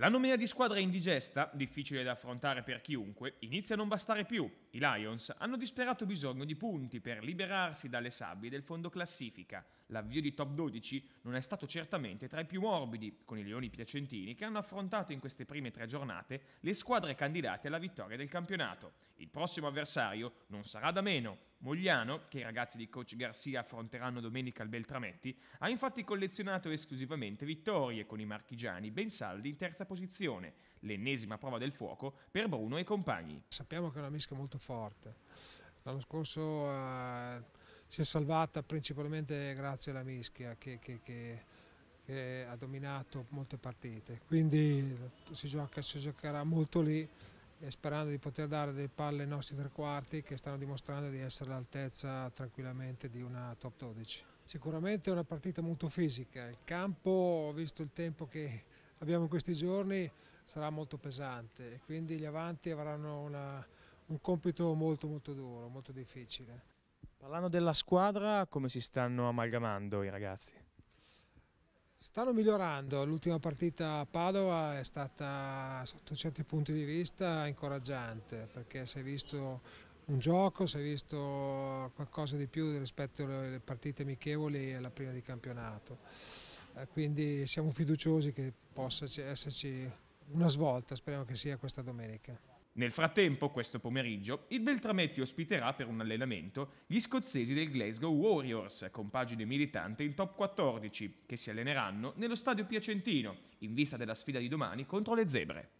La nomea di squadra indigesta, difficile da affrontare per chiunque, inizia a non bastare più. I Lions hanno disperato bisogno di punti per liberarsi dalle sabbie del fondo classifica. L'avvio di top 12 non è stato certamente tra i più morbidi, con i Leoni Piacentini che hanno affrontato in queste prime tre giornate le squadre candidate alla vittoria del campionato. Il prossimo avversario non sarà da meno, Mogliano, che i ragazzi di coach Garcia affronteranno domenica al Beltrametti, ha infatti collezionato esclusivamente vittorie con i marchigiani ben saldi in terza posizione, l'ennesima prova del fuoco per Bruno e compagni. Sappiamo che è una mischia molto forte. L'anno scorso eh, si è salvata principalmente grazie alla mischia che, che, che, che ha dominato molte partite, quindi si, gioca, si giocherà molto lì sperando di poter dare delle palle ai nostri tre quarti che stanno dimostrando di essere all'altezza tranquillamente di una top 12. Sicuramente è una partita molto fisica, il campo, visto il tempo che abbiamo in questi giorni, sarà molto pesante e quindi gli avanti avranno una, un compito molto molto duro, molto difficile. Parlando della squadra, come si stanno amalgamando i ragazzi? Stanno migliorando, l'ultima partita a Padova è stata sotto certi punti di vista incoraggiante perché si è visto un gioco, si è visto qualcosa di più rispetto alle partite amichevoli e alla prima di campionato. Eh, quindi siamo fiduciosi che possa esserci una svolta, speriamo che sia questa domenica. Nel frattempo, questo pomeriggio, il Beltrametti ospiterà per un allenamento gli scozzesi del Glasgow Warriors, compagine militante in top 14, che si alleneranno nello stadio piacentino in vista della sfida di domani contro le zebre.